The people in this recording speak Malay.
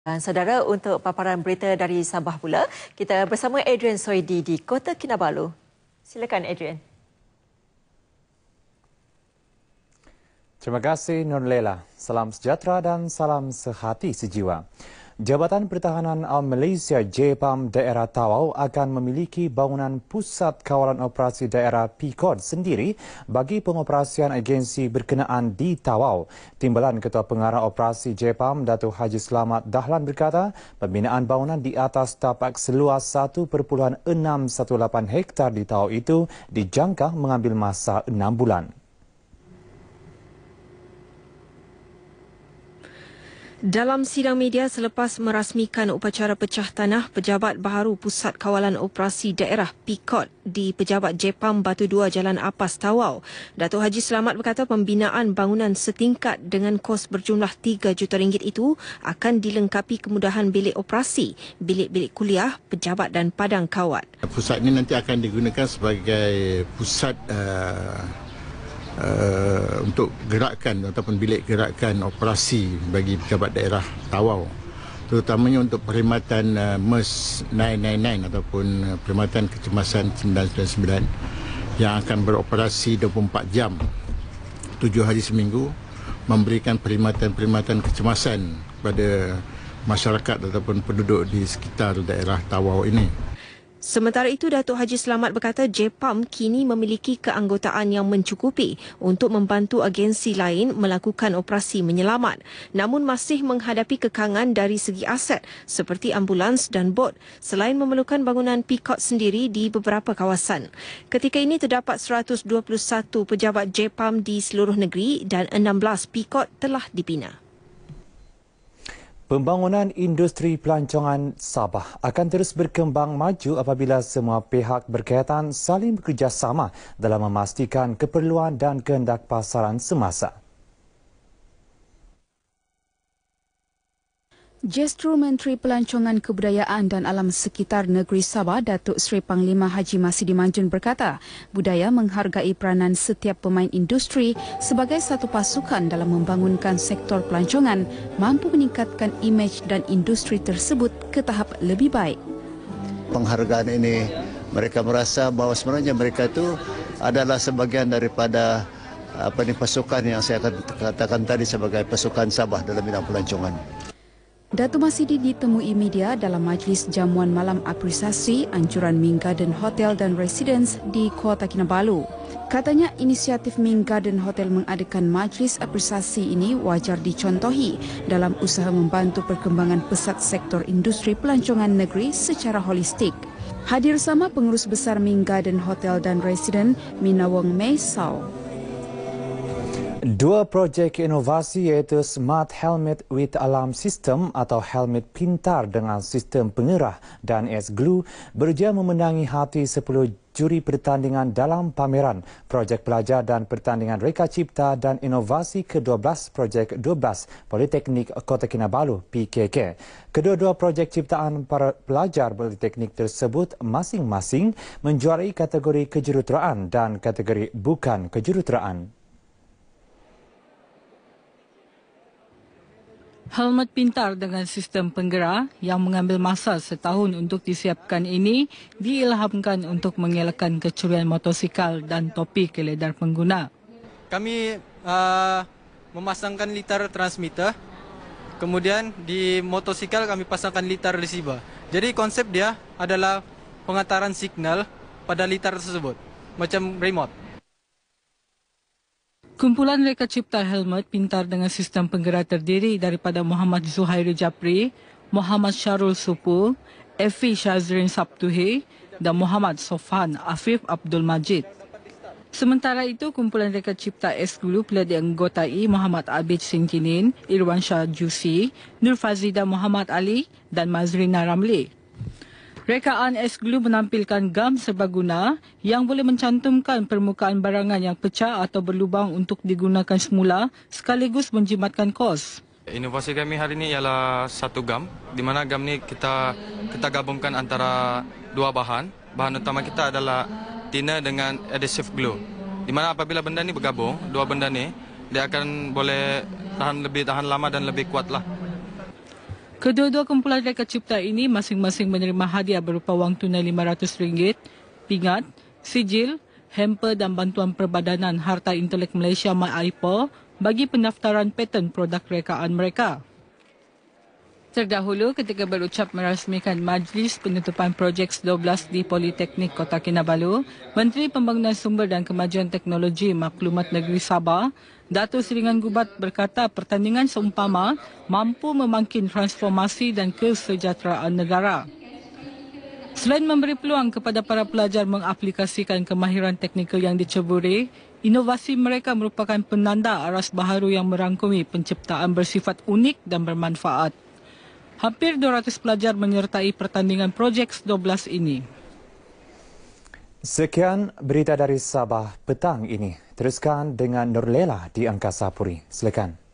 Dan saudara untuk paparan berita dari Sabah pula, kita bersama Adrian Soidi di Kota Kinabalu. Silakan Adrian. Terima kasih Nur Lela. Salam sejahtera dan salam sehati sejiwa. Jabatan Pertahanan Malaysia JPAM Daerah Tawau akan memiliki bangunan Pusat Kawalan Operasi Daerah PCOD sendiri bagi pengoperasian agensi berkenaan di Tawau. Timbalan Ketua Pengarah Operasi JPAM Datu Haji Selamat Dahlan berkata, pembinaan bangunan di atas tapak seluas 1.618 hektar di Tawau itu dijangka mengambil masa 6 bulan. Dalam sidang media selepas merasmikan upacara pecah tanah pejabat baharu Pusat Kawalan Operasi Daerah PIKOT di Pejabat Jepam Batu 2 Jalan Apas Tawau, Datuk Haji Selamat berkata pembinaan bangunan setingkat dengan kos berjumlah RM3 juta ringgit itu akan dilengkapi kemudahan bilik operasi, bilik-bilik kuliah, pejabat dan padang kawat. Pusat ini nanti akan digunakan sebagai pusat uh, Uh, untuk gerakan ataupun bilik gerakan operasi bagi pejabat daerah Tawau terutamanya untuk perkhidmatan uh, MERS 999 ataupun uh, perkhidmatan kecemasan 999 yang akan beroperasi 24 jam 7 hari seminggu memberikan perkhidmatan-perkhidmatan kecemasan kepada masyarakat ataupun penduduk di sekitar daerah Tawau ini. Sementara itu, Datuk Haji Selamat berkata JPAM kini memiliki keanggotaan yang mencukupi untuk membantu agensi lain melakukan operasi menyelamat. Namun masih menghadapi kekangan dari segi aset seperti ambulans dan bot selain memerlukan bangunan PICOT sendiri di beberapa kawasan. Ketika ini terdapat 121 pejabat JPAM di seluruh negeri dan 16 PICOT telah dibina. Pembangunan industri pelancongan Sabah akan terus berkembang maju apabila semua pihak berkaitan saling bekerjasama dalam memastikan keperluan dan kehendak pasaran semasa. Gestur Menteri Pelancongan Kebudayaan dan Alam Sekitar Negeri Sabah, Datuk Seri Panglima Haji Masidi Manjun berkata, budaya menghargai peranan setiap pemain industri sebagai satu pasukan dalam membangunkan sektor pelancongan mampu meningkatkan imej dan industri tersebut ke tahap lebih baik. Penghargaan ini mereka merasa bahawa sebenarnya mereka itu adalah sebagian daripada apa ini, pasukan yang saya katakan tadi sebagai pasukan Sabah dalam bidang pelancongan. Datu Masidi ditemui media dalam majlis jamuan malam apresiasi ancuran Ming Garden Hotel dan Residence di Kota Kinabalu. Katanya inisiatif Ming Garden Hotel mengadakan majlis apresiasi ini wajar dicontohi dalam usaha membantu perkembangan pesat sektor industri pelancongan negeri secara holistik. Hadir sama pengurus besar Ming Garden Hotel dan Residence, Minawang Mei Sao. Dua projek inovasi iaitu Smart Helmet with Alarm System atau helmet pintar dengan sistem pengerah dan s glue berjaya memenangi hati 10 juri pertandingan dalam pameran projek pelajar dan pertandingan reka cipta dan inovasi ke-12 projek 12 Politeknik Kota Kinabalu PKK. Kedua-dua projek ciptaan para pelajar Politeknik tersebut masing-masing menjuarai kategori kejuruteraan dan kategori bukan kejuruteraan. Helmet pintar dengan sistem penggerak yang mengambil masa setahun untuk disiapkan ini diilhamkan untuk mengelakkan kecurian motosikal dan topi keledar pengguna. Kami uh, memasangkan litar transmitter, kemudian di motosikal kami pasangkan litar receiver. Jadi konsep dia adalah pengantaran signal pada litar tersebut, macam remote. Kumpulan Reka Cipta Helmet Pintar dengan Sistem Penggerak terdiri daripada Muhammad Zuhairi Japri, Muhammad Syarul Supu, Effi Syazrin Sabtuhi dan Muhammad Sofan Afif Abdul Majid. Sementara itu, Kumpulan Reka Cipta S Guru pula dianggotai Muhammad Abid Sintinin, Irwan Shah Jusi, Nur Fazida Muhammad Ali dan Mazrina Ramli. Rekaan es glu menampilkan gam serbaguna yang boleh mencantumkan permukaan barangan yang pecah atau berlubang untuk digunakan semula sekaligus menjimatkan kos. Inovasi kami hari ini ialah satu gam di mana gam ni kita kita gabungkan antara dua bahan. Bahan utama kita adalah tina dengan adhesive glue. Di mana apabila benda ni bergabung, dua benda ni dia akan boleh tahan lebih tahan lama dan lebih kuatlah. lah. Kedua-dua kumpulan reka cipta ini masing-masing menerima hadiah berupa wang tunai RM500, pingat, sijil, hamper dan bantuan perbadanan Harta Intelek Malaysia MyIPO bagi pendaftaran patent produk rekaan mereka. Terdahulu ketika berucap merasmikan majlis penutupan projek 12 di Politeknik Kota Kinabalu, Menteri Pembangunan Sumber dan Kemajuan Teknologi Maklumat Negeri Sabah, Datuk Sri Ngan Gubat berkata pertandingan seumpama mampu memangkin transformasi dan kesejahteraan negara. Selain memberi peluang kepada para pelajar mengaplikasikan kemahiran teknikal yang diceburi, inovasi mereka merupakan penanda aras baharu yang merangkumi penciptaan bersifat unik dan bermanfaat. Hampir 200 pelajar menyertai pertandingan Projek 12 ini. Sekian berita dari Sabah petang ini. Teruskan dengan Nurlela di Angkasa Puri. Silakan.